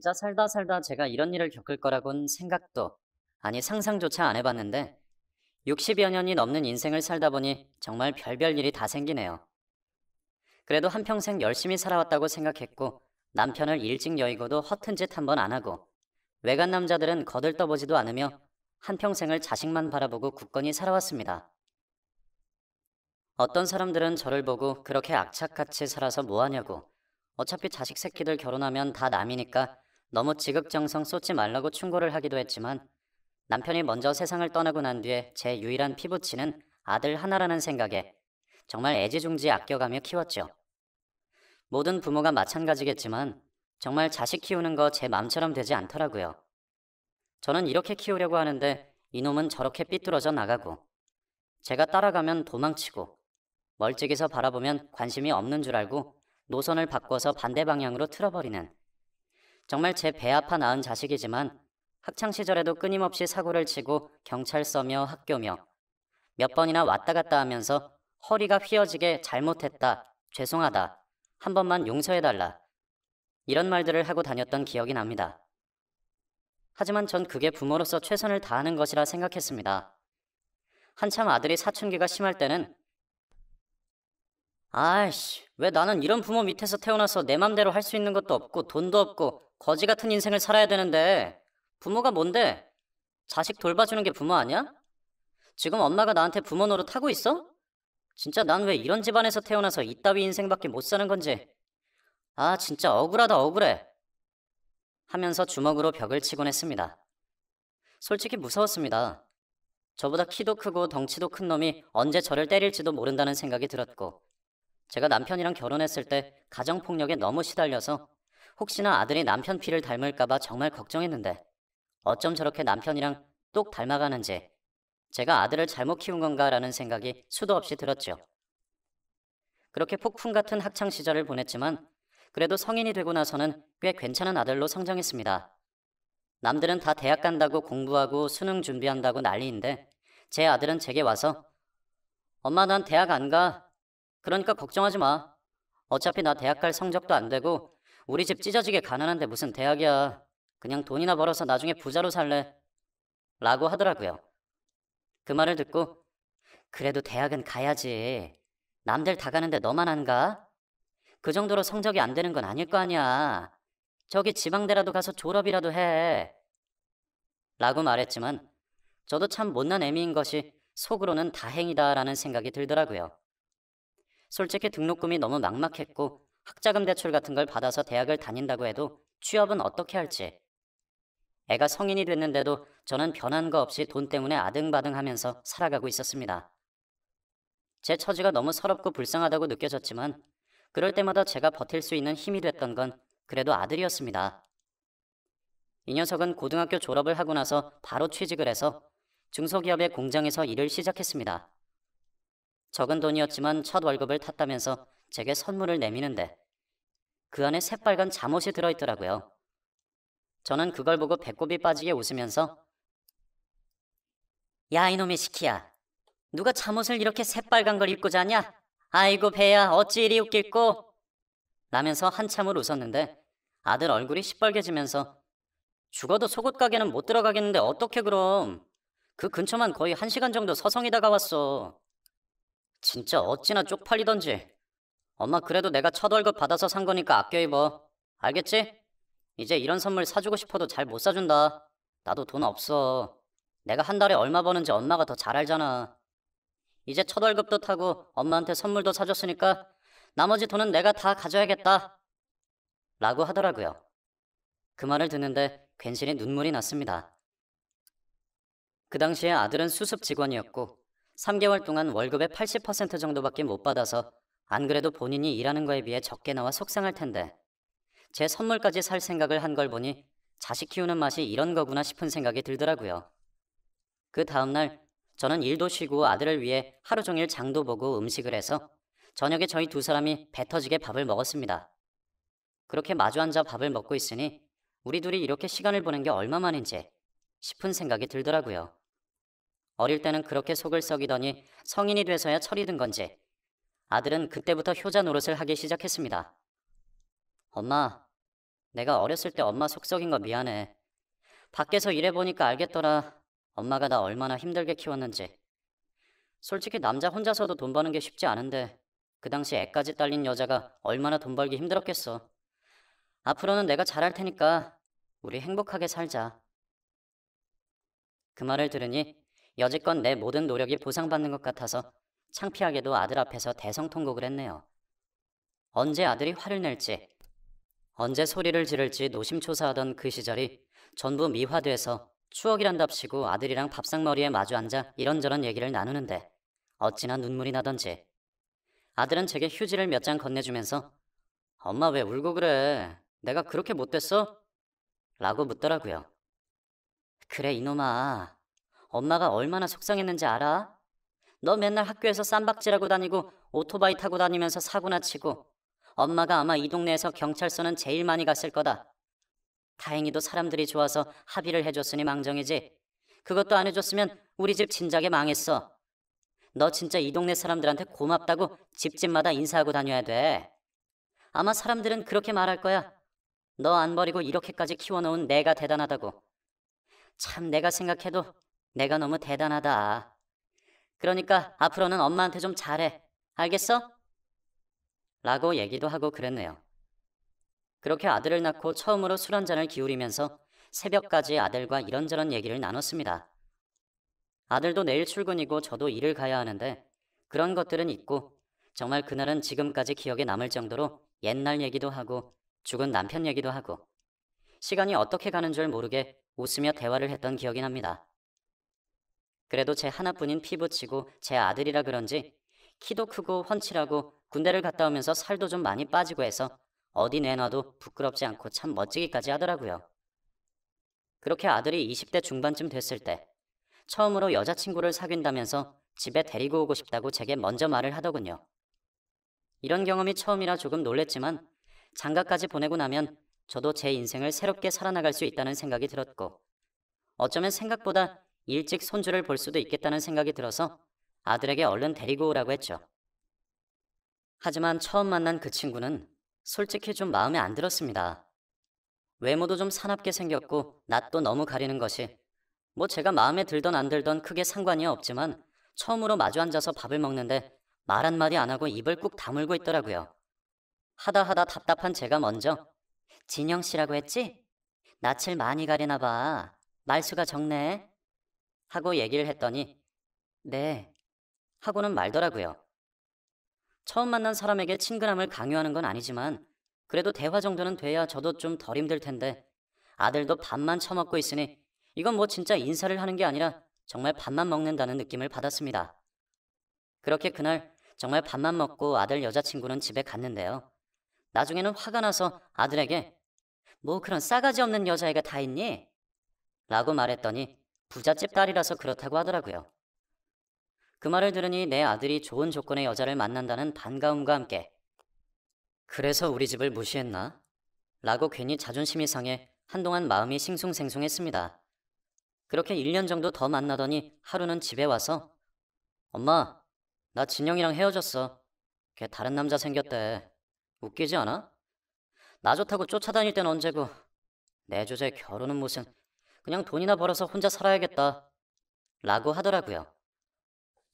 진짜 살다 살다 제가 이런 일을 겪을 거라곤 생각도 아니 상상조차 안 해봤는데 60여 년이 넘는 인생을 살다 보니 정말 별별 일이 다 생기네요. 그래도 한평생 열심히 살아왔다고 생각했고 남편을 일찍 여의고도 허튼 짓 한 번 안 하고 외간 남자들은 거들떠보지도 않으며 한평생을 자식만 바라보고 굳건히 살아왔습니다. 어떤 사람들은 저를 보고 그렇게 악착같이 살아서 뭐하냐고 어차피 자식 새끼들 결혼하면 다 남이니까 너무 지극정성 쏟지 말라고 충고를 하기도 했지만 남편이 먼저 세상을 떠나고 난 뒤에 제 유일한 피붙이는 아들 하나라는 생각에 정말 애지중지 아껴가며 키웠죠. 모든 부모가 마찬가지겠지만 정말 자식 키우는 거제 맘처럼 되지 않더라고요. 저는 이렇게 키우려고 하는데 이놈은 저렇게 삐뚤어져 나가고 제가 따라가면 도망치고 멀찍이서 바라보면 관심이 없는 줄 알고 노선을 바꿔서 반대 방향으로 틀어버리는 정말 제 배 아파 낳은 자식이지만 학창시절에도 끊임없이 사고를 치고 경찰서며 학교며 몇 번이나 왔다 갔다 하면서 허리가 휘어지게 잘못했다, 죄송하다, 한 번만 용서해달라 이런 말들을 하고 다녔던 기억이 납니다. 하지만 전 그게 부모로서 최선을 다하는 것이라 생각했습니다. 한참 아들이 사춘기가 심할 때는 아이씨, 왜 나는 이런 부모 밑에서 태어나서 내 맘대로 할 수 있는 것도 없고 돈도 없고 거지 같은 인생을 살아야 되는데 부모가 뭔데? 자식 돌봐주는 게 부모 아니야? 지금 엄마가 나한테 부모 노릇 하고 있어? 진짜 난 왜 이런 집안에서 태어나서 이따위 인생밖에 못 사는 건지 아 진짜 억울하다 억울해 하면서 주먹으로 벽을 치곤 했습니다. 솔직히 무서웠습니다. 저보다 키도 크고 덩치도 큰 놈이 언제 저를 때릴지도 모른다는 생각이 들었고 제가 남편이랑 결혼했을 때 가정폭력에 너무 시달려서 혹시나 아들이 남편 피를 닮을까봐 정말 걱정했는데 어쩜 저렇게 남편이랑 똑 닮아가는지 제가 아들을 잘못 키운 건가라는 생각이 수도 없이 들었죠. 그렇게 폭풍 같은 학창 시절을 보냈지만 그래도 성인이 되고 나서는 꽤 괜찮은 아들로 성장했습니다. 남들은 다 대학 간다고 공부하고 수능 준비한다고 난리인데 제 아들은 제게 와서 엄마 난 대학 안 가. 그러니까 걱정하지 마. 어차피 나 대학 갈 성적도 안 되고 우리 집 찢어지게 가난한데 무슨 대학이야. 그냥 돈이나 벌어서 나중에 부자로 살래. 라고 하더라고요. 그 말을 듣고 그래도 대학은 가야지. 남들 다 가는데 너만 안 가? 그 정도로 성적이 안 되는 건 아닐 거 아니야. 저기 지방대라도 가서 졸업이라도 해. 라고 말했지만 저도 참 못난 애미인 것이 속으로는 다행이다라는 생각이 들더라고요. 솔직히 등록금이 너무 막막했고 학자금 대출 같은 걸 받아서 대학을 다닌다고 해도 취업은 어떻게 할지. 애가 성인이 됐는데도 저는 변한 거 없이 돈 때문에 아등바등하면서 살아가고 있었습니다. 제 처지가 너무 서럽고 불쌍하다고 느껴졌지만 그럴 때마다 제가 버틸 수 있는 힘이 됐던 건 그래도 아들이었습니다. 이 녀석은 고등학교 졸업을 하고 나서 바로 취직을 해서 중소기업의 공장에서 일을 시작했습니다. 적은 돈이었지만 첫 월급을 탔다면서 제게 선물을 내미는데 그 안에 새빨간 잠옷이 들어있더라고요. 저는 그걸 보고 배꼽이 빠지게 웃으면서 야 이놈의 시키야 누가 잠옷을 이렇게 새빨간 걸 입고 자냐? 아이고 배야 어찌 이리 웃길꼬 라면서 한참을 웃었는데 아들 얼굴이 시뻘개지면서 죽어도 속옷 가게는 못 들어가겠는데 어떻게 그럼 그 근처만 거의 한 시간 정도 서성이다가 왔어 진짜 어찌나 쪽팔리던지. 엄마 그래도 내가 첫 월급 받아서 산 거니까 아껴 입어. 알겠지? 이제 이런 선물 사주고 싶어도 잘 못 사준다. 나도 돈 없어. 내가 한 달에 얼마 버는지 엄마가 더 잘 알잖아. 이제 첫 월급도 타고 엄마한테 선물도 사줬으니까 나머지 돈은 내가 다 가져야겠다. 라고 하더라고요. 그 말을 듣는데 괜시리 눈물이 났습니다. 그 당시에 아들은 수습 직원이었고 3개월 동안 월급의 80% 정도밖에 못 받아서 안 그래도 본인이 일하는 거에 비해 적게 나와 속상할 텐데 제 선물까지 살 생각을 한 걸 보니 자식 키우는 맛이 이런 거구나 싶은 생각이 들더라고요. 그 다음날 저는 일도 쉬고 아들을 위해 하루 종일 장도 보고 음식을 해서 저녁에 저희 두 사람이 배 터지게 밥을 먹었습니다. 그렇게 마주 앉아 밥을 먹고 있으니 우리 둘이 이렇게 시간을 보낸 게 얼마만인지 싶은 생각이 들더라고요. 어릴 때는 그렇게 속을 썩이더니 성인이 돼서야 철이 든 건지 아들은 그때부터 효자 노릇을 하기 시작했습니다. 엄마, 내가 어렸을 때 엄마 속 썩인 거 미안해. 밖에서 일해보니까 알겠더라. 엄마가 나 얼마나 힘들게 키웠는지. 솔직히 남자 혼자서도 돈 버는 게 쉽지 않은데 그 당시 애까지 딸린 여자가 얼마나 돈 벌기 힘들었겠어. 앞으로는 내가 잘할 테니까 우리 행복하게 살자. 그 말을 들으니 여지껏 내 모든 노력이 보상받는 것 같아서 창피하게도 아들 앞에서 대성통곡을 했네요. 언제 아들이 화를 낼지, 언제 소리를 지를지 노심초사하던 그 시절이 전부 미화돼서 추억이란답시고 아들이랑 밥상머리에 마주 앉아 이런저런 얘기를 나누는데 어찌나 눈물이 나던지. 아들은 제게 휴지를 몇 장 건네주면서 엄마 왜 울고 그래? 내가 그렇게 못됐어? 라고 묻더라고요. 그래 이놈아 엄마가 얼마나 속상했는지 알아? 너 맨날 학교에서 쌈박질하고 다니고 오토바이 타고 다니면서 사고나 치고 엄마가 아마 이 동네에서 경찰서는 제일 많이 갔을 거다. 다행히도 사람들이 좋아서 합의를 해줬으니 망정이지. 그것도 안 해줬으면 우리 집 진작에 망했어. 너 진짜 이 동네 사람들한테 고맙다고 집집마다 인사하고 다녀야 돼. 아마 사람들은 그렇게 말할 거야. 너 안 버리고 이렇게까지 키워놓은 내가 대단하다고. 참 내가 생각해도 내가 너무 대단하다. 그러니까 앞으로는 엄마한테 좀 잘해. 알겠어? 라고 얘기도 하고 그랬네요. 그렇게 아들을 낳고 처음으로 술 한잔을 기울이면서 새벽까지 아들과 이런저런 얘기를 나눴습니다. 아들도 내일 출근이고 저도 일을 가야 하는데 그런 것들은 있고 정말 그날은 지금까지 기억에 남을 정도로 옛날 얘기도 하고 죽은 남편 얘기도 하고 시간이 어떻게 가는 줄 모르게 웃으며 대화를 했던 기억이 납니다. 그래도 제 하나뿐인 피부치고 제 아들이라 그런지 키도 크고 훤칠하고 군대를 갔다 오면서 살도 좀 많이 빠지고 해서 어디 내놔도 부끄럽지 않고 참 멋지기까지 하더라고요. 그렇게 아들이 20대 중반쯤 됐을 때 처음으로 여자친구를 사귄다면서 집에 데리고 오고 싶다고 제게 먼저 말을 하더군요. 이런 경험이 처음이라 조금 놀랬지만 장가까지 보내고 나면 저도 제 인생을 새롭게 살아나갈 수 있다는 생각이 들었고 어쩌면 생각보다 일찍 손주를 볼 수도 있겠다는 생각이 들어서 아들에게 얼른 데리고 오라고 했죠. 하지만 처음 만난 그 친구는 솔직히 좀 마음에 안 들었습니다. 외모도 좀 사납게 생겼고 낯도 너무 가리는 것이 뭐 제가 마음에 들던 안 들던 크게 상관이 없지만 처음으로 마주 앉아서 밥을 먹는데 말 한마디 안 하고 입을 꾹 다물고 있더라고요. 하다 하다 답답한 제가 먼저 진영 씨라고 했지? 낯을 많이 가리나 봐. 말수가 적네. 하고 얘기를 했더니 네 하고는 말더라고요. 처음 만난 사람에게 친근함을 강요하는 건 아니지만 그래도 대화 정도는 돼야 저도 좀 덜 힘들 텐데 아들도 밥만 처먹고 있으니 이건 뭐 진짜 인사를 하는 게 아니라 정말 밥만 먹는다는 느낌을 받았습니다. 그렇게 그날 정말 밥만 먹고 아들 여자친구는 집에 갔는데요. 나중에는 화가 나서 아들에게 뭐 그런 싸가지 없는 여자애가 다 있니? 라고 말했더니 부잣집 딸이라서 그렇다고 하더라고요. 그 말을 들으니 내 아들이 좋은 조건의 여자를 만난다는 반가움과 함께 그래서 우리 집을 무시했나? 라고 괜히 자존심이 상해 한동안 마음이 싱숭생숭했습니다. 그렇게 1년 정도 더 만나더니 하루는 집에 와서 엄마, 나 진영이랑 헤어졌어. 걔 다른 남자 생겼대. 웃기지 않아? 나 좋다고 쫓아다닐 땐 언제고 내조제 결혼은 무슨 그냥 돈이나 벌어서 혼자 살아야겠다. 라고 하더라고요.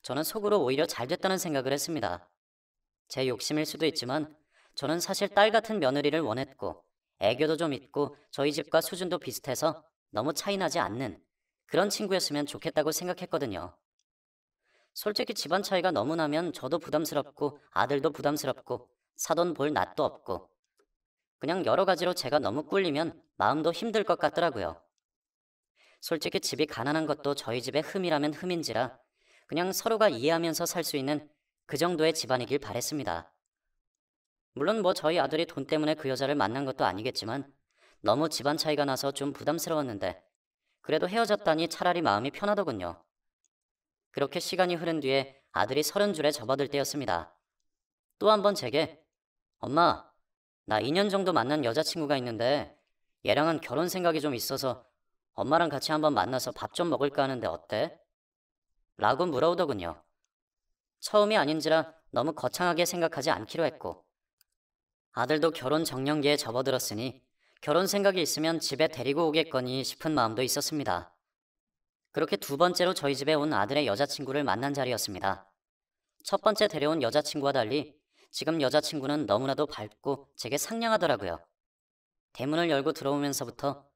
저는 속으로 오히려 잘 됐다는 생각을 했습니다. 제 욕심일 수도 있지만 저는 사실 딸 같은 며느리를 원했고 애교도 좀 있고 저희 집과 수준도 비슷해서 너무 차이나지 않는 그런 친구였으면 좋겠다고 생각했거든요. 솔직히 집안 차이가 너무 나면 저도 부담스럽고 아들도 부담스럽고 사돈 볼 낯도 없고 그냥 여러 가지로 제가 너무 꿀리면 마음도 힘들 것 같더라고요. 솔직히 집이 가난한 것도 저희 집의 흠이라면 흠인지라 그냥 서로가 이해하면서 살 수 있는 그 정도의 집안이길 바랬습니다. 물론 뭐 저희 아들이 돈 때문에 그 여자를 만난 것도 아니겠지만 너무 집안 차이가 나서 좀 부담스러웠는데 그래도 헤어졌다니 차라리 마음이 편하더군요. 그렇게 시간이 흐른 뒤에 아들이 서른 줄에 접어들 때였습니다. 또 한 번 제게 엄마 나 2년 정도 만난 여자친구가 있는데 얘랑은 결혼 생각이 좀 있어서 엄마랑 같이 한번 만나서 밥 좀 먹을까 하는데 어때? 라고 물어오더군요. 처음이 아닌지라 너무 거창하게 생각하지 않기로 했고 아들도 결혼 정년기에 접어들었으니 결혼 생각이 있으면 집에 데리고 오겠거니 싶은 마음도 있었습니다. 그렇게 두 번째로 저희 집에 온 아들의 여자친구를 만난 자리였습니다. 첫 번째 데려온 여자친구와 달리 지금 여자친구는 너무나도 밝고 제게 상냥하더라고요. 대문을 열고 들어오면서부터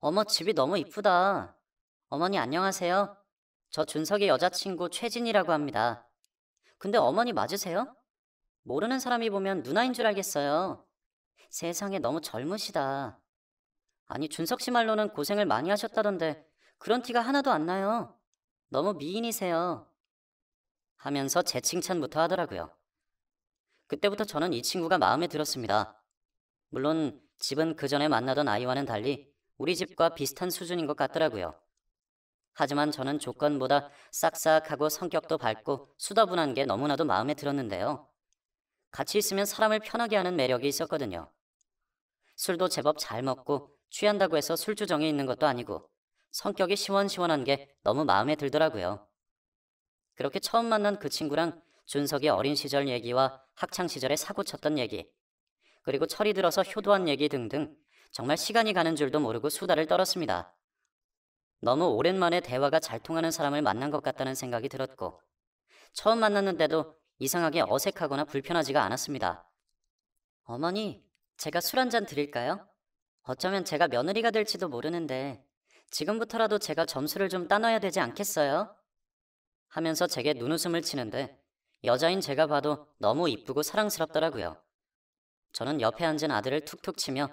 어머 집이 너무 이쁘다. 어머니 안녕하세요. 저 준석의 여자친구 최진이라고 합니다. 근데 어머니 맞으세요? 모르는 사람이 보면 누나인 줄 알겠어요. 세상에 너무 젊으시다. 아니 준석 씨 말로는 고생을 많이 하셨다던데 그런 티가 하나도 안 나요. 너무 미인이세요. 하면서 제 칭찬부터 하더라고요. 그때부터 저는 이 친구가 마음에 들었습니다. 물론 집은 그 전에 만나던 아이와는 달리 우리 집과 비슷한 수준인 것 같더라고요. 하지만 저는 조건보다 싹싹하고 성격도 밝고 수다분한 게 너무나도 마음에 들었는데요. 같이 있으면 사람을 편하게 하는 매력이 있었거든요. 술도 제법 잘 먹고 취한다고 해서 술주정이 있는 것도 아니고 성격이 시원시원한 게 너무 마음에 들더라고요. 그렇게 처음 만난 그 친구랑 준석이 어린 시절 얘기와 학창 시절에 사고 쳤던 얘기, 그리고 철이 들어서 효도한 얘기 등등 정말 시간이 가는 줄도 모르고 수다를 떨었습니다. 너무 오랜만에 대화가 잘 통하는 사람을 만난 것 같다는 생각이 들었고, 처음 만났는데도 이상하게 어색하거나 불편하지가 않았습니다. 어머니, 제가 술 한 잔 드릴까요? 어쩌면 제가 며느리가 될지도 모르는데, 지금부터라도 제가 점수를 좀 따놔야 되지 않겠어요? 하면서 제게 눈웃음을 치는데, 여자인 제가 봐도 너무 이쁘고 사랑스럽더라고요. 저는 옆에 앉은 아들을 툭툭 치며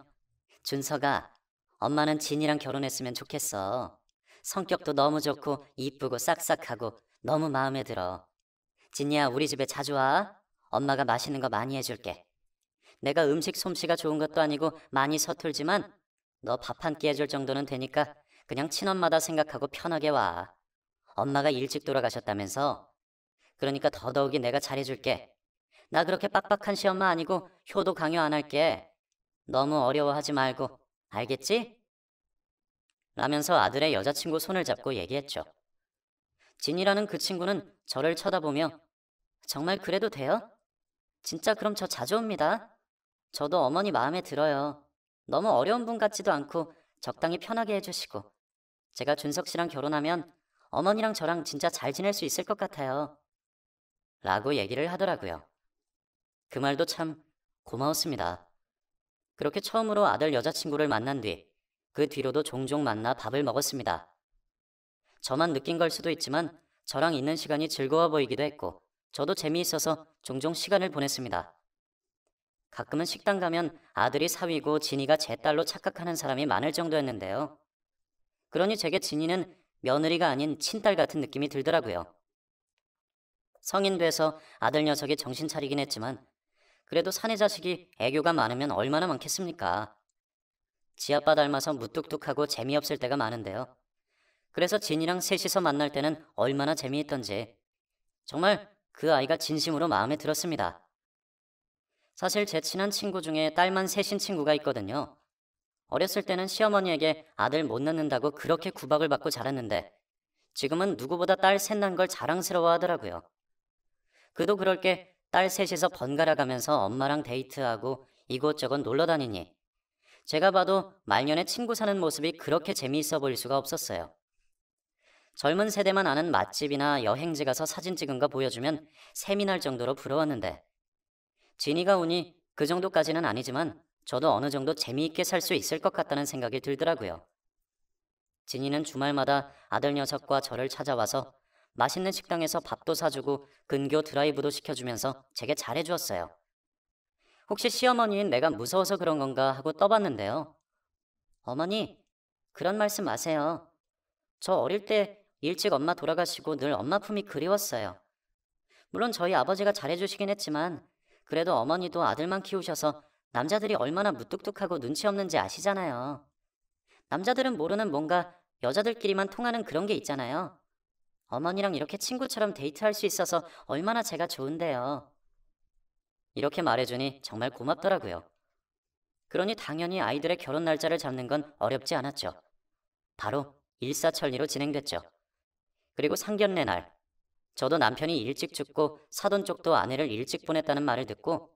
준서가 엄마는 진이랑 결혼했으면 좋겠어. 성격도 너무 좋고 이쁘고 싹싹하고 너무 마음에 들어. 진이야 우리 집에 자주 와. 엄마가 맛있는 거 많이 해줄게. 내가 음식 솜씨가 좋은 것도 아니고 많이 서툴지만 너 밥 한 끼 해줄 정도는 되니까 그냥 친엄마다 생각하고 편하게 와. 엄마가 일찍 돌아가셨다면서. 그러니까 더더욱이 내가 잘해줄게. 나 그렇게 빡빡한 시엄마 아니고 효도 강요 안 할게. 너무 어려워하지 말고 알겠지? 라면서 아들의 여자친구 손을 잡고 얘기했죠. 진이라는 그 친구는 저를 쳐다보며 정말 그래도 돼요? 진짜 그럼 저 자주 옵니다. 저도 어머니 마음에 들어요. 너무 어려운 분 같지도 않고 적당히 편하게 해주시고 제가 준석 씨랑 결혼하면 어머니랑 저랑 진짜 잘 지낼 수 있을 것 같아요. 라고 얘기를 하더라고요. 그 말도 참 고마웠습니다. 그렇게 처음으로 아들 여자친구를 만난 뒤 그 뒤로도 종종 만나 밥을 먹었습니다. 저만 느낀 걸 수도 있지만 저랑 있는 시간이 즐거워 보이기도 했고 저도 재미있어서 종종 시간을 보냈습니다. 가끔은 식당 가면 아들이 사위고 진이가 제 딸로 착각하는 사람이 많을 정도였는데요. 그러니 제게 진이는 며느리가 아닌 친딸 같은 느낌이 들더라고요. 성인 돼서 아들 녀석이 정신 차리긴 했지만 그래도 사내 자식이 애교가 많으면 얼마나 많겠습니까? 지아빠 닮아서 무뚝뚝하고 재미없을 때가 많은데요. 그래서 진이랑 셋이서 만날 때는 얼마나 재미있던지 정말 그 아이가 진심으로 마음에 들었습니다. 사실 제 친한 친구 중에 딸만 셋인 친구가 있거든요. 어렸을 때는 시어머니에게 아들 못 낳는다고 그렇게 구박을 받고 자랐는데 지금은 누구보다 딸셋난걸 자랑스러워 하더라고요. 그도 그럴 게딸 셋이서 번갈아 가면서 엄마랑 데이트하고 이곳저곳 놀러 다니니 제가 봐도 말년에 친구 사는 모습이 그렇게 재미있어 보일 수가 없었어요. 젊은 세대만 아는 맛집이나 여행지 가서 사진 찍은 거 보여주면 셈이 날 정도로 부러웠는데 진이가 오니 그 정도까지는 아니지만 저도 어느 정도 재미있게 살 수 있을 것 같다는 생각이 들더라고요. 진이는 주말마다 아들 녀석과 저를 찾아와서 맛있는 식당에서 밥도 사주고 근교 드라이브도 시켜주면서 제게 잘해주었어요. 혹시 시어머니인 내가 무서워서 그런 건가 하고 떠봤는데요. 어머니, 그런 말씀 마세요. 저 어릴 때 일찍 엄마 돌아가시고 늘 엄마 품이 그리웠어요. 물론 저희 아버지가 잘해주시긴 했지만 그래도 어머니도 아들만 키우셔서 남자들이 얼마나 무뚝뚝하고 눈치 없는지 아시잖아요. 남자들은 모르는 뭔가 여자들끼리만 통하는 그런 게 있잖아요. 어머니랑 이렇게 친구처럼 데이트할 수 있어서 얼마나 제가 좋은데요. 이렇게 말해주니 정말 고맙더라고요. 그러니 당연히 아이들의 결혼 날짜를 잡는 건 어렵지 않았죠. 바로 일사천리로 진행됐죠. 그리고 상견례 날, 저도 남편이 일찍 죽고 사돈 쪽도 아내를 일찍 보냈다는 말을 듣고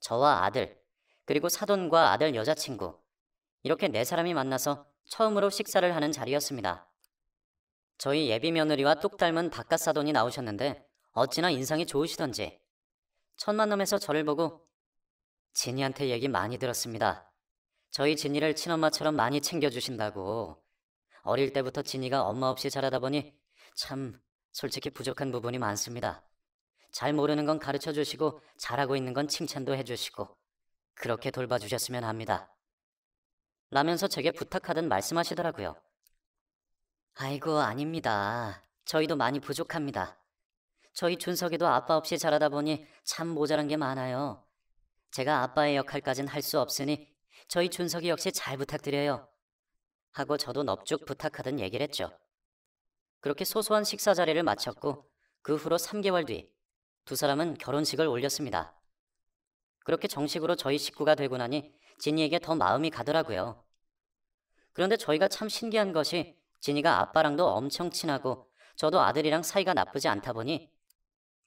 저와 아들, 그리고 사돈과 아들 여자친구, 이렇게 네 사람이 만나서 처음으로 식사를 하는 자리였습니다. 저희 예비 며느리와 뚝 닮은 바깥 사돈이 나오셨는데 어찌나 인상이 좋으시던지 첫 만남에서 저를 보고 진이한테 얘기 많이 들었습니다. 저희 진이를 친엄마처럼 많이 챙겨주신다고 어릴 때부터 진이가 엄마 없이 자라다 보니 참 솔직히 부족한 부분이 많습니다. 잘 모르는 건 가르쳐 주시고 잘하고 있는 건 칭찬도 해주시고 그렇게 돌봐주셨으면 합니다. 라면서 제게 부탁하듯 말씀하시더라고요. 아이고, 아닙니다. 저희도 많이 부족합니다. 저희 준석이도 아빠 없이 자라다 보니 참 모자란 게 많아요. 제가 아빠의 역할까진 할 수 없으니 저희 준석이 역시 잘 부탁드려요. 하고 저도 넙죽 부탁하던 얘기를 했죠. 그렇게 소소한 식사 자리를 마쳤고 그 후로 3개월 뒤 두 사람은 결혼식을 올렸습니다. 그렇게 정식으로 저희 식구가 되고 나니 진이에게 더 마음이 가더라고요. 그런데 저희가 참 신기한 것이 진이가 아빠랑도 엄청 친하고 저도 아들이랑 사이가 나쁘지 않다 보니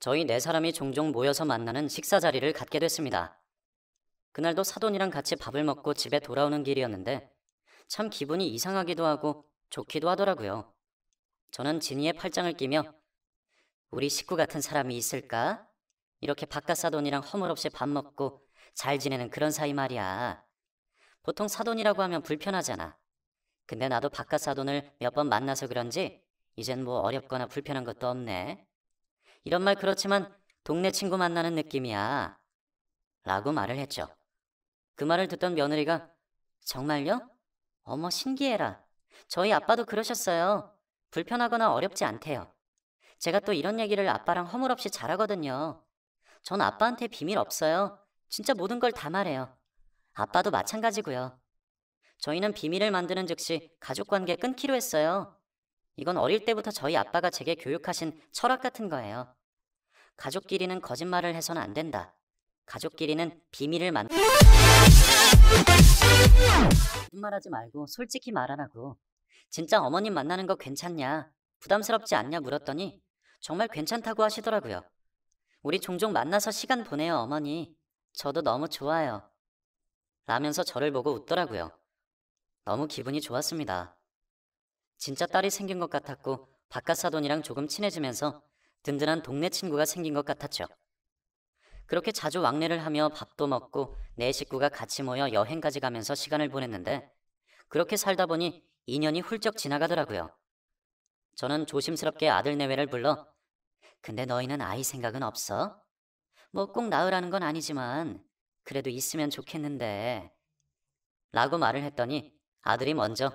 저희 네 사람이 종종 모여서 만나는 식사 자리를 갖게 됐습니다. 그날도 사돈이랑 같이 밥을 먹고 집에 돌아오는 길이었는데 참 기분이 이상하기도 하고 좋기도 하더라고요. 저는 진이의 팔짱을 끼며 우리 식구 같은 사람이 있을까? 이렇게 바깥 사돈이랑 허물없이 밥 먹고 잘 지내는 그런 사이 말이야. 보통 사돈이라고 하면 불편하잖아. 근데 나도 바깥 사돈을 몇 번 만나서 그런지 이젠 뭐 어렵거나 불편한 것도 없네. 이런 말 그렇지만 동네 친구 만나는 느낌이야. 라고 말을 했죠. 그 말을 듣던 며느리가 정말요? 어머 신기해라. 저희 아빠도 그러셨어요. 불편하거나 어렵지 않대요. 제가 또 이런 얘기를 아빠랑 허물없이 잘하거든요. 전 아빠한테 비밀 없어요. 진짜 모든 걸 다 말해요. 아빠도 마찬가지고요. 저희는 비밀을 만드는 즉시 가족관계 끊기로 했어요. 이건 어릴 때부터 저희 아빠가 제게 교육하신 철학 같은 거예요. 가족끼리는 거짓말을 해선 안 된다. 가족끼리는 비밀을 만... 거짓말하지 말고 솔직히 말하라고. 진짜 어머님 만나는 거 괜찮냐? 부담스럽지 않냐 물었더니 정말 괜찮다고 하시더라고요. 우리 종종 만나서 시간 보내요, 어머니. 저도 너무 좋아요. 라면서 저를 보고 웃더라고요. 너무 기분이 좋았습니다. 진짜 딸이 생긴 것 같았고 바깥 사돈이랑 조금 친해지면서 든든한 동네 친구가 생긴 것 같았죠. 그렇게 자주 왕래를 하며 밥도 먹고 내 네 식구가 같이 모여 여행까지 가면서 시간을 보냈는데 그렇게 살다 보니 2년이 훌쩍 지나가더라고요. 저는 조심스럽게 아들 내외를 불러 근데 너희는 아이 생각은 없어? 뭐 꼭 낳으라는 건 아니지만 그래도 있으면 좋겠는데 라고 말을 했더니 아들이 먼저.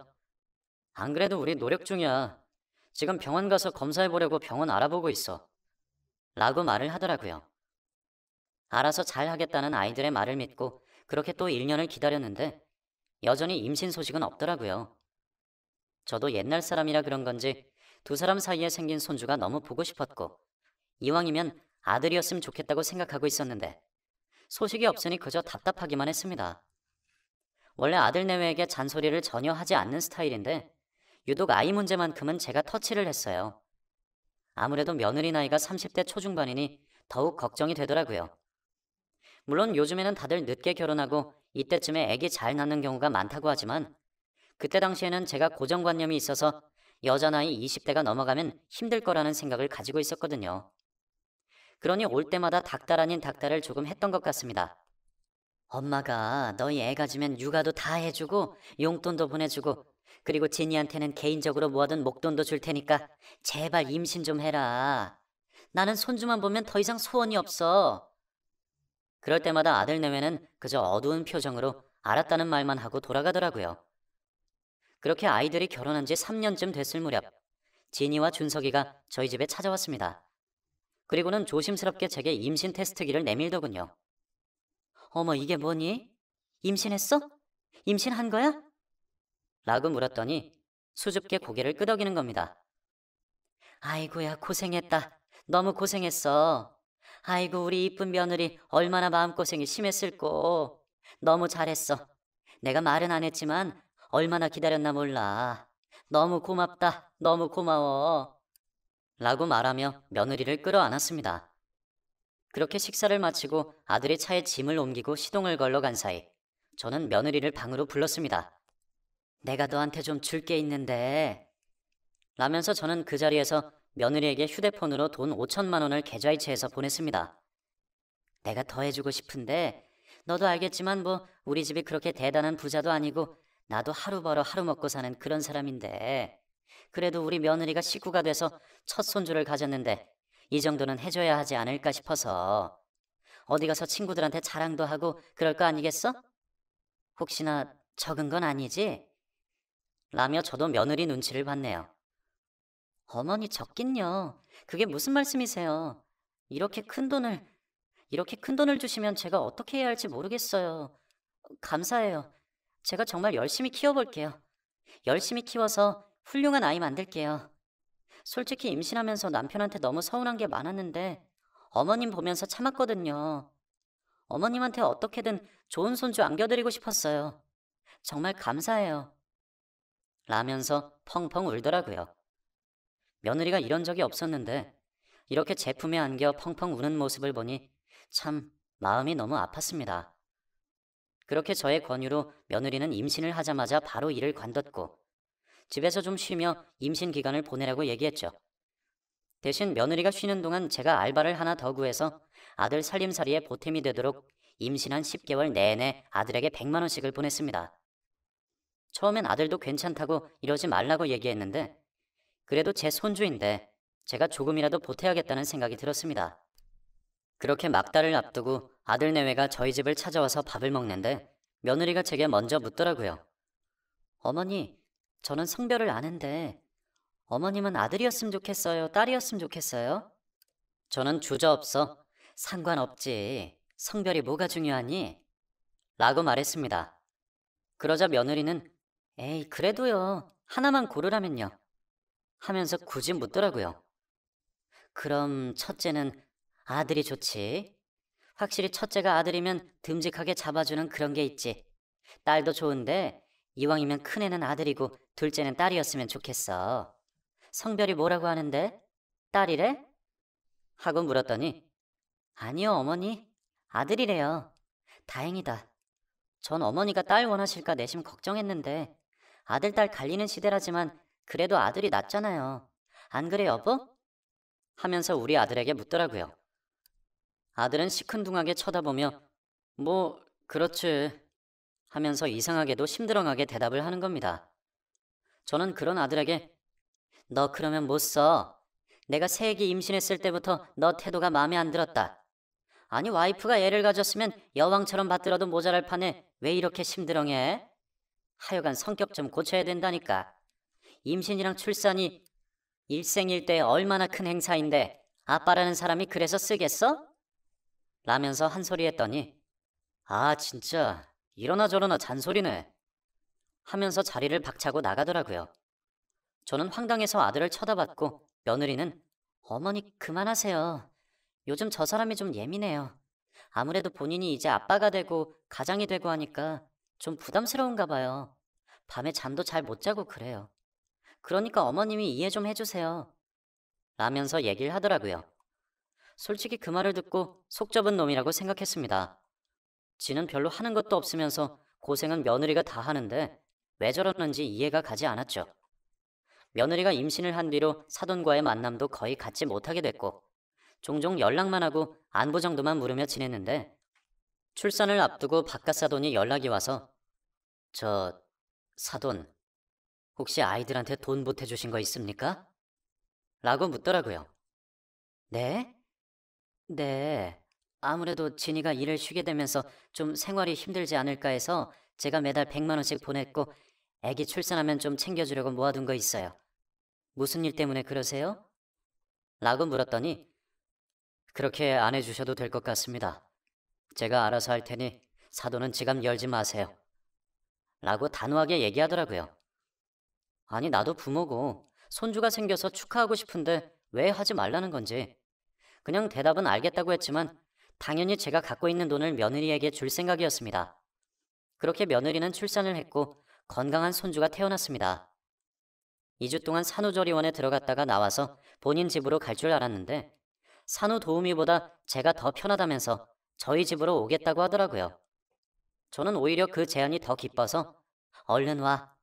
안 그래도 우리 노력 중이야. 지금 병원 가서 검사해보려고 병원 알아보고 있어. 라고 말을 하더라고요. 알아서 잘 하겠다는 아이들의 말을 믿고 그렇게 또 1년을 기다렸는데 여전히 임신 소식은 없더라고요. 저도 옛날 사람이라 그런 건지 두 사람 사이에 생긴 손주가 너무 보고 싶었고 이왕이면 아들이었으면 좋겠다고 생각하고 있었는데 소식이 없으니 그저 답답하기만 했습니다. 원래 아들 내외에게 잔소리를 전혀 하지 않는 스타일인데 유독 아이 문제만큼은 제가 터치를 했어요. 아무래도 며느리 나이가 30대 초중반이니 더욱 걱정이 되더라고요. 물론 요즘에는 다들 늦게 결혼하고 이때쯤에 애기 잘 낳는 경우가 많다고 하지만 그때 당시에는 제가 고정관념이 있어서 여자 나이 20대가 넘어가면 힘들 거라는 생각을 가지고 있었거든요. 그러니 올 때마다 닭달 아닌 닭달을 조금 했던 것 같습니다. 엄마가 너희 애가 지면 육아도 다 해주고 용돈도 보내주고 그리고 진이한테는 개인적으로 모아둔 목돈도 줄 테니까 제발 임신 좀 해라. 나는 손주만 보면 더 이상 소원이 없어. 그럴 때마다 아들 내외는 그저 어두운 표정으로 알았다는 말만 하고 돌아가더라고요. 그렇게 아이들이 결혼한 지 3년쯤 됐을 무렵 진이와 준석이가 저희 집에 찾아왔습니다. 그리고는 조심스럽게 제게 임신 테스트기를 내밀더군요. 어머 이게 뭐니? 임신했어? 임신한 거야? 라고 물었더니 수줍게 고개를 끄덕이는 겁니다. 아이고야 고생했다. 너무 고생했어. 아이고 우리 이쁜 며느리 얼마나 마음고생이 심했을꼬. 너무 잘했어. 내가 말은 안 했지만 얼마나 기다렸나 몰라. 너무 고맙다. 너무 고마워. 라고 말하며 며느리를 끌어안았습니다. 그렇게 식사를 마치고 아들의 차에 짐을 옮기고 시동을 걸러 간 사이 저는 며느리를 방으로 불렀습니다. 내가 너한테 좀 줄 게 있는데 라면서 저는 그 자리에서 며느리에게 휴대폰으로 돈 5천만 원을 계좌이체해서 보냈습니다. 내가 더 해주고 싶은데 너도 알겠지만 뭐 우리 집이 그렇게 대단한 부자도 아니고 나도 하루 벌어 하루 먹고 사는 그런 사람인데 그래도 우리 며느리가 식구가 돼서 첫 손주를 가졌는데 이 정도는 해줘야 하지 않을까 싶어서 어디 가서 친구들한테 자랑도 하고 그럴 거 아니겠어? 혹시나 적은 건 아니지? 라며 저도 며느리 눈치를 봤네요. 어머니 적긴요. 그게 무슨 말씀이세요? 이렇게 큰 돈을 이렇게 큰 돈을 주시면 제가 어떻게 해야 할지 모르겠어요. 감사해요. 제가 정말 열심히 키워볼게요. 열심히 키워서 훌륭한 아이 만들게요. 솔직히 임신하면서 남편한테 너무 서운한 게 많았는데 어머님 보면서 참았거든요. 어머님한테 어떻게든 좋은 손주 안겨드리고 싶었어요. 정말 감사해요. 라면서 펑펑 울더라고요. 며느리가 이런 적이 없었는데 이렇게 제품에 안겨 펑펑 우는 모습을 보니 참 마음이 너무 아팠습니다. 그렇게 저의 권유로 며느리는 임신을 하자마자 바로 일을 관뒀고 집에서 좀 쉬며 임신 기간을 보내라고 얘기했죠. 대신 며느리가 쉬는 동안 제가 알바를 하나 더 구해서 아들 살림살이에 보탬이 되도록 임신한 10개월 내내 아들에게 100만 원씩을 보냈습니다. 처음엔 아들도 괜찮다고 이러지 말라고 얘기했는데 그래도 제 손주인데 제가 조금이라도 보태야겠다는 생각이 들었습니다. 그렇게 막달을 앞두고 아들 내외가 저희 집을 찾아와서 밥을 먹는데 며느리가 제게 먼저 묻더라고요. 어머니, 저는 성별을 아는데 어머님은 아들이었으면 좋겠어요? 딸이었으면 좋겠어요? 저는 주저없어. 상관없지. 성별이 뭐가 중요하니? 라고 말했습니다. 그러자 며느리는 에이, 그래도요. 하나만 고르라면요. 하면서 굳이 묻더라고요. 그럼 첫째는 아들이 좋지. 확실히 첫째가 아들이면 듬직하게 잡아주는 그런 게 있지. 딸도 좋은데 이왕이면 큰애는 아들이고 둘째는 딸이었으면 좋겠어. 성별이 뭐라고 하는데? 딸이래? 하고 물었더니 아니요 어머니 아들이래요. 다행이다. 전 어머니가 딸 원하실까 내심 걱정했는데 아들 딸 갈리는 시대라지만 그래도 아들이 낫잖아요. 안 그래 여보? 하면서 우리 아들에게 묻더라고요. 아들은 시큰둥하게 쳐다보며 뭐 그렇지 하면서 이상하게도 심드렁하게 대답을 하는 겁니다. 저는 그런 아들에게 너 그러면 못 써. 내가 세기 임신했을 때부터 너 태도가 마음에 안 들었다. 아니 와이프가 애를 가졌으면 여왕처럼 받들어도 모자랄 판에 왜 이렇게 심드렁해? 하여간 성격 좀 고쳐야 된다니까. 임신이랑 출산이 일생일대 얼마나 큰 행사인데 아빠라는 사람이 그래서 쓰겠어? 라면서 한 소리 했더니 아 진짜 이러나 저러나 잔소리네 하면서 자리를 박차고 나가더라고요. 저는 황당해서 아들을 쳐다봤고 며느리는 어머니 그만하세요. 요즘 저 사람이 좀 예민해요. 아무래도 본인이 이제 아빠가 되고 가장이 되고 하니까 좀 부담스러운가 봐요. 밤에 잠도 잘 못 자고 그래요. 그러니까 어머님이 이해 좀 해주세요. 라면서 얘기를 하더라고요. 솔직히 그 말을 듣고 속 접은 놈이라고 생각했습니다. 지는 별로 하는 것도 없으면서 고생은 며느리가 다 하는데 왜 저러는지 이해가 가지 않았죠. 며느리가 임신을 한 뒤로 사돈과의 만남도 거의 갖지 못하게 됐고 종종 연락만 하고 안부 정도만 물으며 지냈는데 출산을 앞두고 바깥 사돈이 연락이 와서 저 사돈 혹시 아이들한테 돈 보태주신 거 있습니까? 라고 묻더라고요. 네? 네. 아무래도 진이가 일을 쉬게 되면서 좀 생활이 힘들지 않을까 해서 제가 매달 100만 원씩 보냈고 애기 출산하면 좀 챙겨주려고 모아둔 거 있어요. 무슨 일 때문에 그러세요? 라고 물었더니 그렇게 안 해주셔도 될 것 같습니다. 제가 알아서 할 테니 사도는 지갑 열지 마세요. 라고 단호하게 얘기하더라고요. 아니 나도 부모고 손주가 생겨서 축하하고 싶은데 왜 하지 말라는 건지 그냥 대답은 알겠다고 했지만 당연히 제가 갖고 있는 돈을 며느리에게 줄 생각이었습니다. 그렇게 며느리는 출산을 했고 건강한 손주가 태어났습니다. 2주 동안 산후조리원에 들어갔다가 나와서 본인 집으로 갈 줄 알았는데 산후 도우미보다 제가 더 편하다면서 저희 집으로 오겠다고 하더라고요. 저는 오히려 그 제안이 더 기뻐서 얼른 와.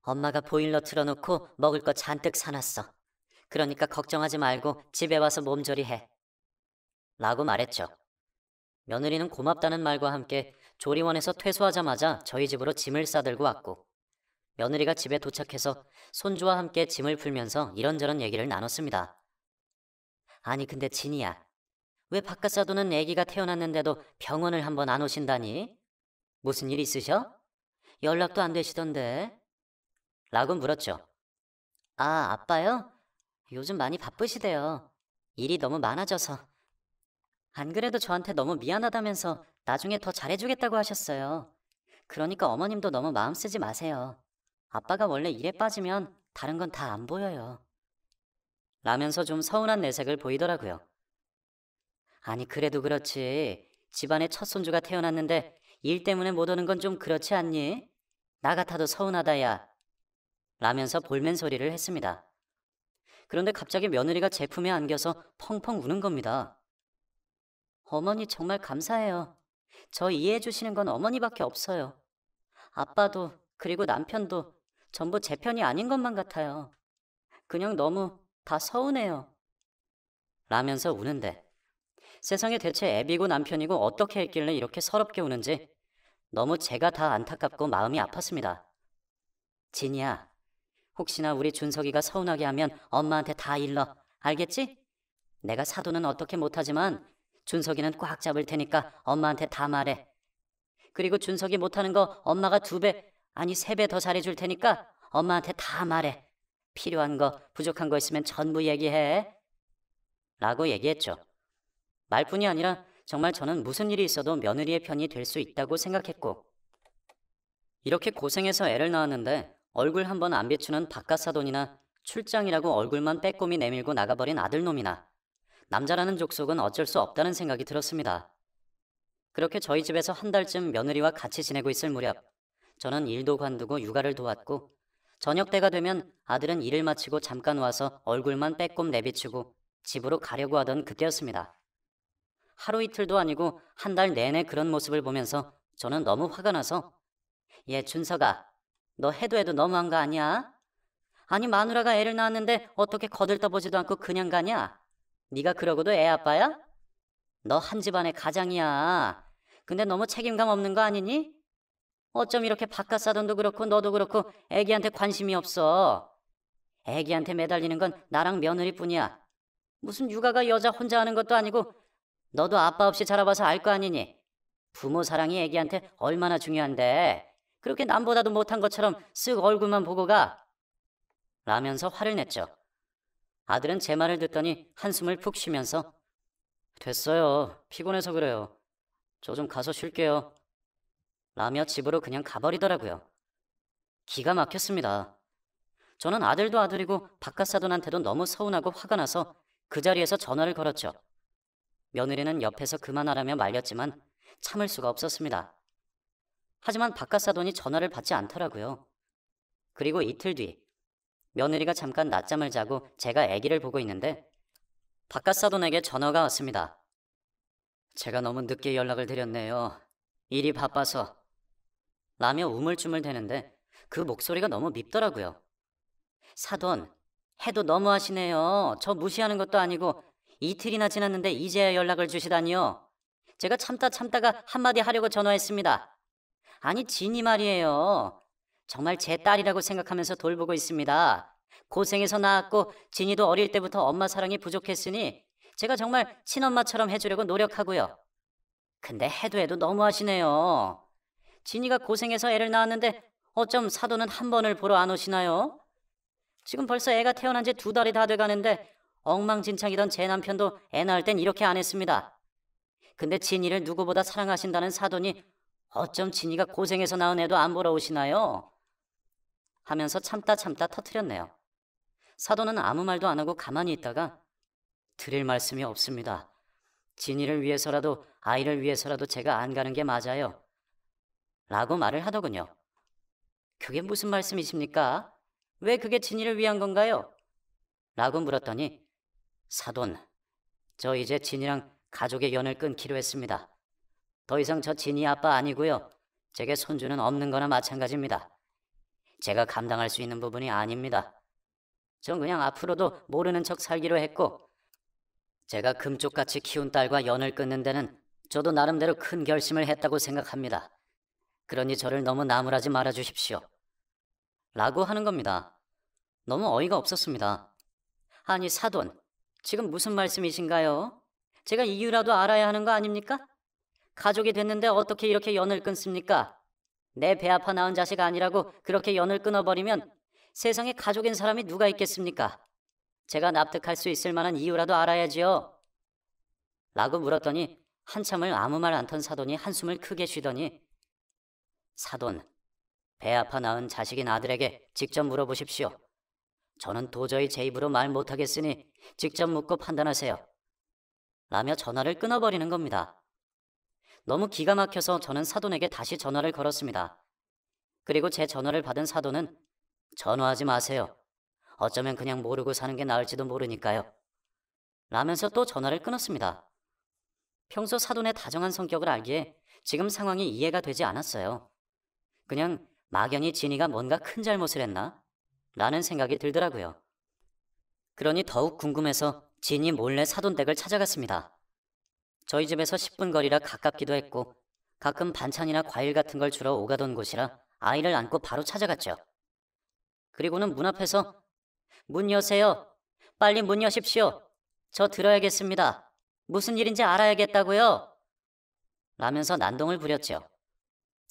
엄마가 보일러 틀어놓고 먹을 거 잔뜩 사놨어. 그러니까 걱정하지 말고 집에 와서 몸조리해. 라고 말했죠. 며느리는 고맙다는 말과 함께 조리원에서 퇴소하자마자 저희 집으로 짐을 싸들고 왔고 며느리가 집에 도착해서 손주와 함께 짐을 풀면서 이런저런 얘기를 나눴습니다. 아니 근데 진이야. 왜 바깥 사도는 애기가 태어났는데도 병원을 한번 안 오신다니? 무슨 일 있으셔? 연락도 안 되시던데. 라고 물었죠. 아, 아빠요? 요즘 많이 바쁘시대요. 일이 너무 많아져서. 안 그래도 저한테 너무 미안하다면서 나중에 더 잘해주겠다고 하셨어요. 그러니까 어머님도 너무 마음 쓰지 마세요. 아빠가 원래 일에 빠지면 다른 건 다 안 보여요. 라면서 좀 서운한 내색을 보이더라고요. 아니 그래도 그렇지. 집안에 첫 손주가 태어났는데 일 때문에 못 오는 건 좀 그렇지 않니? 나 같아도 서운하다야. 라면서 볼멘 소리를 했습니다. 그런데 갑자기 며느리가 제 품에 안겨서 펑펑 우는 겁니다. 어머니 정말 감사해요. 저 이해해 주시는 건 어머니밖에 없어요. 아빠도 그리고 남편도 전부 제 편이 아닌 것만 같아요. 그냥 너무 다 서운해요. 라면서 우는데 세상에 대체 애비고 남편이고 어떻게 했길래 이렇게 서럽게 우는지 너무 제가 다 안타깝고 마음이 아팠습니다. 진이야, 혹시나 우리 준석이가 서운하게 하면 엄마한테 다 일러. 알겠지? 내가 사도는 어떻게 못하지만 준석이는 꽉 잡을 테니까 엄마한테 다 말해. 그리고 준석이 못하는 거 엄마가 두 배, 아니 세 배 더 잘해줄 테니까 엄마한테 다 말해. 필요한 거, 부족한 거 있으면 전부 얘기해. 라고 얘기했죠. 말뿐이 아니라 정말 저는 무슨 일이 있어도 며느리의 편이 될 수 있다고 생각했고 이렇게 고생해서 애를 낳았는데 얼굴 한번 안 비추는 바깥사돈이나 출장이라고 얼굴만 빼꼼히 내밀고 나가버린 아들놈이나 남자라는 족속은 어쩔 수 없다는 생각이 들었습니다. 그렇게 저희 집에서 한 달쯤 며느리와 같이 지내고 있을 무렵 저는 일도 관두고 육아를 도왔고 저녁 때가 되면 아들은 일을 마치고 잠깐 와서 얼굴만 빼꼼 내비치고 집으로 가려고 하던 그때였습니다. 하루 이틀도 아니고 한 달 내내 그런 모습을 보면서 저는 너무 화가 나서 얘 예, 준서가 너 해도 해도 너무한 거 아니야? 아니 마누라가 애를 낳았는데 어떻게 거들떠보지도 않고 그냥 가냐? 네가 그러고도 애 아빠야? 너 한 집안의 가장이야. 근데 너무 책임감 없는 거 아니니? 어쩜 이렇게 바깥 사돈도 그렇고 너도 그렇고 애기한테 관심이 없어. 애기한테 매달리는 건 나랑 며느리뿐이야. 무슨 육아가 여자 혼자 하는 것도 아니고 너도 아빠 없이 자라봐서 알 거 아니니? 부모 사랑이 애기한테 얼마나 중요한데 그렇게 남보다도 못한 것처럼 쓱 얼굴만 보고 가. 라면서 화를 냈죠. 아들은 제 말을 듣더니 한숨을 푹 쉬면서 됐어요. 피곤해서 그래요. 저 좀 가서 쉴게요. 라며 집으로 그냥 가버리더라고요. 기가 막혔습니다. 저는 아들도 아들이고 바깥 사돈한테도 너무 서운하고 화가 나서 그 자리에서 전화를 걸었죠. 며느리는 옆에서 그만하라며 말렸지만 참을 수가 없었습니다. 하지만 바깥 사돈이 전화를 받지 않더라고요. 그리고 이틀 뒤 며느리가 잠깐 낮잠을 자고 제가 아기를 보고 있는데 바깥 사돈에게 전화가 왔습니다. 제가 너무 늦게 연락을 드렸네요. 일이 바빠서 라며 우물쭈물 대는데 그 목소리가 너무 밉더라고요. 사돈, 해도 너무 하시네요. 저 무시하는 것도 아니고 이틀이나 지났는데 이제야 연락을 주시다니요. 제가 참다 참다가 한마디 하려고 전화했습니다. 아니 진이 말이에요. 정말 제 딸이라고 생각하면서 돌보고 있습니다. 고생해서 낳았고 진이도 어릴 때부터 엄마 사랑이 부족했으니 제가 정말 친엄마처럼 해주려고 노력하고요. 근데 해도 해도 너무하시네요. 진이가 고생해서 애를 낳았는데 어쩜 사도는 한 번을 보러 안 오시나요? 지금 벌써 애가 태어난 지 두 달이 다 돼가는데 엉망진창이던 제 남편도 애 낳을 땐 이렇게 안 했습니다. 근데 진이를 누구보다 사랑하신다는 사돈이 어쩜 진이가 고생해서 낳은 애도 안 보러 오시나요? 하면서 참다 참다 터트렸네요. 사도는 아무 말도 안 하고 가만히 있다가 드릴 말씀이 없습니다. 진이를 위해서라도 아이를 위해서라도 제가 안 가는 게 맞아요. 라고 말을 하더군요. 그게 무슨 말씀이십니까? 왜 그게 진이를 위한 건가요? 라고 물었더니 사돈, 저 이제 진이랑 가족의 연을 끊기로 했습니다. 더 이상 저 진이 아빠 아니고요. 제게 손주는 없는 거나 마찬가지입니다. 제가 감당할 수 있는 부분이 아닙니다. 전 그냥 앞으로도 모르는 척 살기로 했고, 제가 금쪽같이 키운 딸과 연을 끊는 데는 저도 나름대로 큰 결심을 했다고 생각합니다. 그러니 저를 너무 나무라지 말아 주십시오. 라고 하는 겁니다. 너무 어이가 없었습니다. 아니, 사돈, 지금 무슨 말씀이신가요? 제가 이유라도 알아야 하는 거 아닙니까? 가족이 됐는데 어떻게 이렇게 연을 끊습니까? 내배 아파 나온 자식 아니라고 그렇게 연을 끊어버리면 세상에 가족인 사람이 누가 있겠습니까? 제가 납득할 수 있을 만한 이유라도 알아야지요. 라고 물었더니 한참을 아무 말안던 사돈이 한숨을 크게 쉬더니 사돈, 배 아파 낳은 자식인 아들에게 직접 물어보십시오. 저는 도저히 제 입으로 말 못하겠으니 직접 묻고 판단하세요. 라며 전화를 끊어버리는 겁니다. 너무 기가 막혀서 저는 사돈에게 다시 전화를 걸었습니다. 그리고 제 전화를 받은 사돈은 전화하지 마세요. 어쩌면 그냥 모르고 사는 게 나을지도 모르니까요. 라면서 또 전화를 끊었습니다. 평소 사돈의 다정한 성격을 알기에 지금 상황이 이해가 되지 않았어요. 그냥 막연히 진이가 뭔가 큰 잘못을 했나? 라는 생각이 들더라고요. 그러니 더욱 궁금해서 진이 몰래 사돈 댁을 찾아갔습니다. 저희 집에서 10분 거리라 가깝기도 했고 가끔 반찬이나 과일 같은 걸 주러 오가던 곳이라 아이를 안고 바로 찾아갔죠. 그리고는 문 앞에서 문 여세요. 빨리 문 여십시오. 저 들어야겠습니다. 무슨 일인지 알아야겠다고요. 라면서 난동을 부렸지요.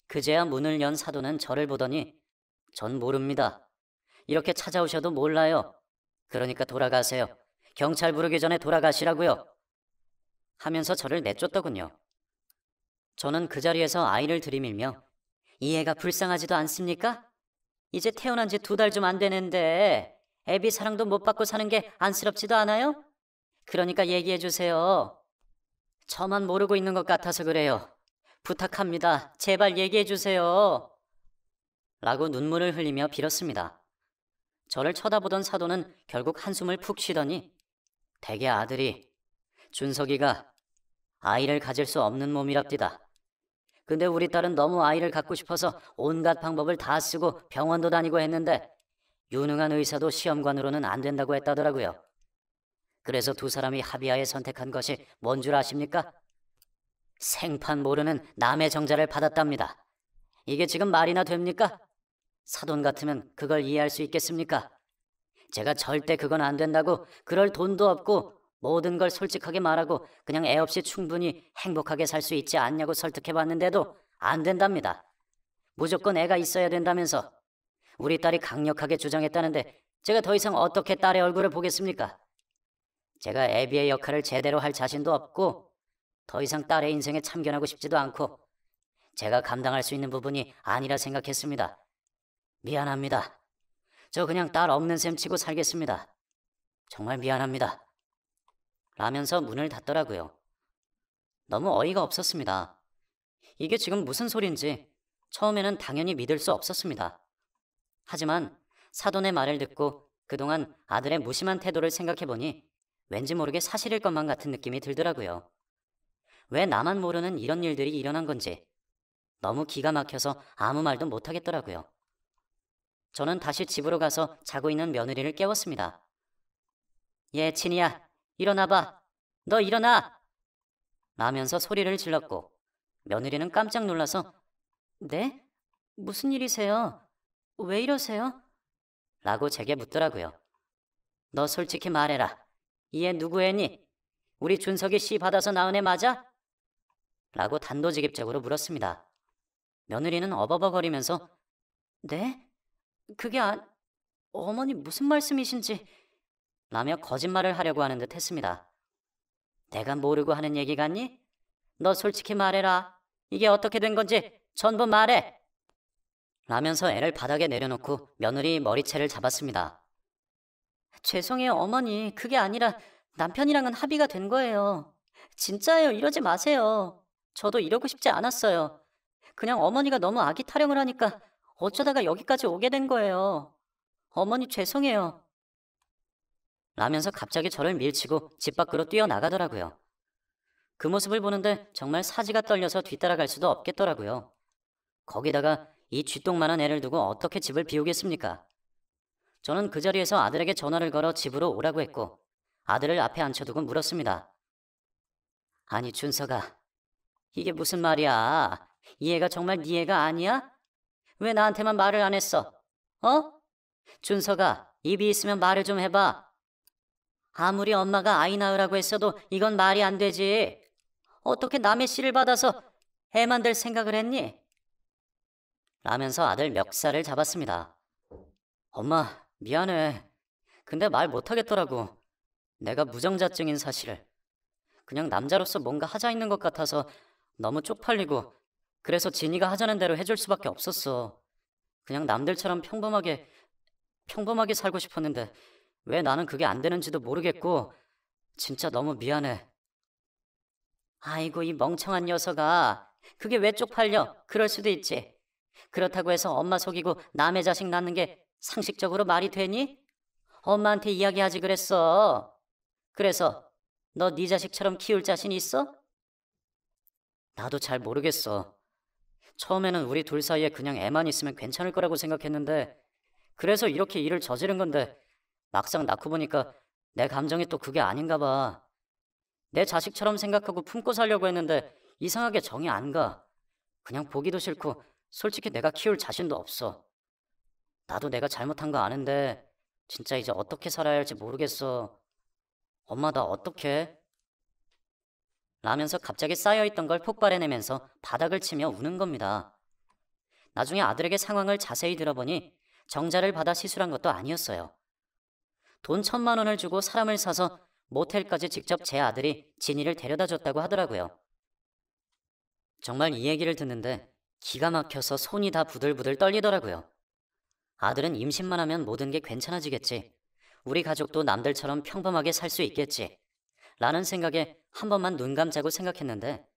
그제야 문을 연 사도는 저를 보더니 전 모릅니다. 이렇게 찾아오셔도 몰라요. 그러니까 돌아가세요. 경찰 부르기 전에 돌아가시라고요. 하면서 저를 내쫓더군요. 저는 그 자리에서 아이를 들이밀며 이 애가 불쌍하지도 않습니까? 이제 태어난 지 두 달 좀 안 되는데 애비 사랑도 못 받고 사는 게 안쓰럽지도 않아요? 그러니까 얘기해 주세요. 저만 모르고 있는 것 같아서 그래요. 부탁합니다. 제발 얘기해 주세요. 라고 눈물을 흘리며 빌었습니다. 저를 쳐다보던 사도는 결국 한숨을 푹 쉬더니 대개 아들이 준석이가 아이를 가질 수 없는 몸이랍디다. 근데 우리 딸은 너무 아이를 갖고 싶어서 온갖 방법을 다 쓰고 병원도 다니고 했는데 유능한 의사도 시험관으로는 안 된다고 했다더라고요. 그래서 두 사람이 합의하에 선택한 것이 뭔 줄 아십니까? 생판 모르는 남의 정자를 받았답니다. 이게 지금 말이나 됩니까? 사돈 같으면 그걸 이해할 수 있겠습니까? 제가 절대 그건 안 된다고 그럴 돈도 없고 모든 걸 솔직하게 말하고 그냥 애 없이 충분히 행복하게 살 수 있지 않냐고 설득해봤는데도 안 된답니다. 무조건 애가 있어야 된다면서 우리 딸이 강력하게 주장했다는데 제가 더 이상 어떻게 딸의 얼굴을 보겠습니까? 제가 애비의 역할을 제대로 할 자신도 없고 더 이상 딸의 인생에 참견하고 싶지도 않고 제가 감당할 수 있는 부분이 아니라 생각했습니다. 미안합니다. 저 그냥 딸 없는 셈 치고 살겠습니다. 정말 미안합니다. 라면서 문을 닫더라고요. 너무 어이가 없었습니다. 이게 지금 무슨 소린지 처음에는 당연히 믿을 수 없었습니다. 하지만 사돈의 말을 듣고 그동안 아들의 무심한 태도를 생각해보니 왠지 모르게 사실일 것만 같은 느낌이 들더라고요. 왜 나만 모르는 이런 일들이 일어난 건지 너무 기가 막혀서 아무 말도 못하겠더라고요. 저는 다시 집으로 가서 자고 있는 며느리를 깨웠습니다. 예, 친이야. 일어나봐. 너 일어나. 라면서 소리를 질렀고 며느리는 깜짝 놀라서 네? 무슨 일이세요? 왜 이러세요? 라고 제게 묻더라고요. 너 솔직히 말해라. 이 애 누구 애니? 우리 준석이 씨 받아서 낳은 애 맞아? 라고 단도직입적으로 물었습니다. 며느리는 어버버거리면서 네? 그게 안... 아, 어머니 무슨 말씀이신지... 라며 거짓말을 하려고 하는 듯 했습니다. 내가 모르고 하는 얘기 같니? 너 솔직히 말해라. 이게 어떻게 된 건지 전부 말해. 라면서 애를 바닥에 내려놓고 며느리 머리채를 잡았습니다. 죄송해요, 어머니. 그게 아니라 남편이랑은 합의가 된 거예요. 진짜예요. 이러지 마세요. 저도 이러고 싶지 않았어요. 그냥 어머니가 너무 아기 타령을 하니까 어쩌다가 여기까지 오게 된 거예요. 어머니 죄송해요. 라면서 갑자기 저를 밀치고 집 밖으로 뛰어나가더라고요. 그 모습을 보는데 정말 사지가 떨려서 뒤따라갈 수도 없겠더라고요. 거기다가 이 쥐똥만한 애를 두고 어떻게 집을 비우겠습니까? 저는 그 자리에서 아들에게 전화를 걸어 집으로 오라고 했고 아들을 앞에 앉혀두고 물었습니다. 아니 준서가 이게 무슨 말이야? 이 애가 정말 네 애가 아니야? 왜 나한테만 말을 안 했어? 어? 준서가 입이 있으면 말을 좀 해봐. 아무리 엄마가 아이 낳으라고 했어도 이건 말이 안 되지. 어떻게 남의 씨를 받아서 해 만들 생각을 했니? 라면서 아들 멱살을 잡았습니다. 엄마, 미안해. 근데 말 못하겠더라고. 내가 무정자증인 사실을. 그냥 남자로서 뭔가 하자 있는 것 같아서 너무 쪽팔리고 그래서 진이가 하자는 대로 해줄 수밖에 없었어. 그냥 남들처럼 평범하게 평범하게 살고 싶었는데 왜 나는 그게 안 되는지도 모르겠고, 진짜 너무 미안해. 아이고, 이 멍청한 녀석아. 그게 왜 쪽팔려? 그럴 수도 있지. 그렇다고 해서 엄마 속이고 남의 자식 낳는 게 상식적으로 말이 되니? 엄마한테 이야기하지 그랬어. 그래서 너 네 자식처럼 키울 자신 있어? 나도 잘 모르겠어. 처음에는 우리 둘 사이에 그냥 애만 있으면 괜찮을 거라고 생각했는데 그래서 이렇게 일을 저지른 건데 막상 낳고 보니까 내 감정이 또 그게 아닌가 봐. 내 자식처럼 생각하고 품고 살려고 했는데 이상하게 정이 안 가. 그냥 보기도 싫고 솔직히 내가 키울 자신도 없어. 나도 내가 잘못한 거 아는데 진짜 이제 어떻게 살아야 할지 모르겠어. 엄마 나 어떡해? 라면서 갑자기 쌓여있던 걸 폭발해내면서 바닥을 치며 우는 겁니다. 나중에 아들에게 상황을 자세히 들어보니 정자를 받아 시술한 것도 아니었어요. 돈 천만 원을 주고 사람을 사서 모텔까지 직접 제 아들이 진이를 데려다 줬다고 하더라고요. 정말 이 얘기를 듣는데 기가 막혀서 손이 다 부들부들 떨리더라고요. 아들은 임신만 하면 모든 게 괜찮아지겠지. 우리 가족도 남들처럼 평범하게 살 수 있겠지. 라는 생각에 한 번만 눈 감자고 생각했는데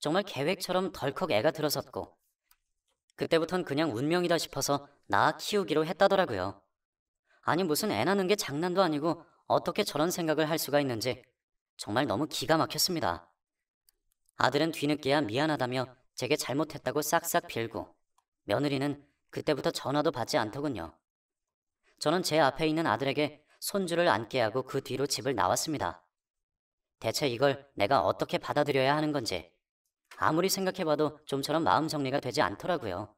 정말 계획처럼 덜컥 애가 들어섰고 그때부턴 그냥 운명이다 싶어서 나 키우기로 했다더라고요. 아니 무슨 애 낳는 게 장난도 아니고 어떻게 저런 생각을 할 수가 있는지 정말 너무 기가 막혔습니다. 아들은 뒤늦게야 미안하다며 제게 잘못했다고 싹싹 빌고 며느리는 그때부터 전화도 받지 않더군요. 저는 제 앞에 있는 아들에게 손주를 안게 하고 그 뒤로 집을 나왔습니다. 대체 이걸 내가 어떻게 받아들여야 하는 건지 아무리 생각해봐도 좀처럼 마음 정리가 되지 않더라고요.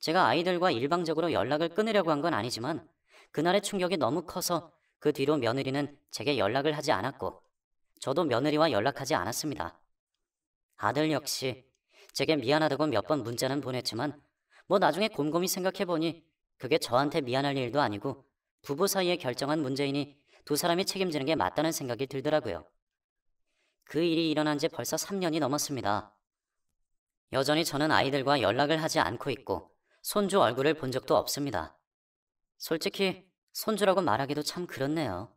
제가 아이들과 일방적으로 연락을 끊으려고 한 건 아니지만 그날의 충격이 너무 커서 그 뒤로 며느리는 제게 연락을 하지 않았고 저도 며느리와 연락하지 않았습니다. 아들 역시 제게 미안하다고 몇 번 문자는 보냈지만 뭐 나중에 곰곰이 생각해보니 그게 저한테 미안할 일도 아니고 부부 사이에 결정한 문제이니 두 사람이 책임지는 게 맞다는 생각이 들더라고요. 그 일이 일어난 지 벌써 3년이 넘었습니다. 여전히 저는 아이들과 연락을 하지 않고 있고 손주 얼굴을 본 적도 없습니다. 솔직히 손주라고 말하기도 참 그렇네요.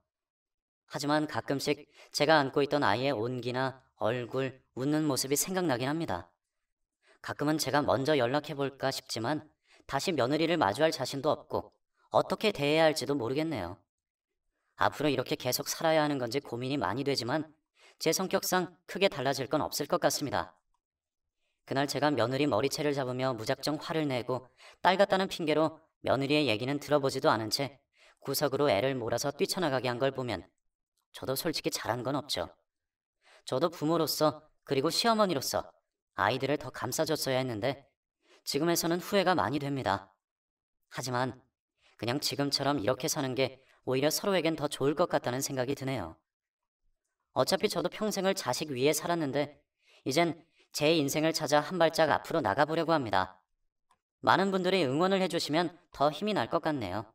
하지만 가끔씩 제가 안고 있던 아이의 온기나 얼굴, 웃는 모습이 생각나긴 합니다. 가끔은 제가 먼저 연락해볼까 싶지만 다시 며느리를 마주할 자신도 없고 어떻게 대해야 할지도 모르겠네요. 앞으로 이렇게 계속 살아야 하는 건지 고민이 많이 되지만 제 성격상 크게 달라질 건 없을 것 같습니다. 그날 제가 며느리 머리채를 잡으며 무작정 화를 내고 딸 같다는 핑계로 며느리의 얘기는 들어보지도 않은 채 구석으로 애를 몰아서 뛰쳐나가게 한 걸 보면 저도 솔직히 잘한 건 없죠. 저도 부모로서 그리고 시어머니로서 아이들을 더 감싸줬어야 했는데 지금에서는 후회가 많이 됩니다. 하지만 그냥 지금처럼 이렇게 사는 게 오히려 서로에겐 더 좋을 것 같다는 생각이 드네요. 어차피 저도 평생을 자식 위에 살았는데 이젠 제 인생을 찾아 한 발짝 앞으로 나가보려고 합니다. 많은 분들이 응원을 해주시면 더 힘이 날 것 같네요.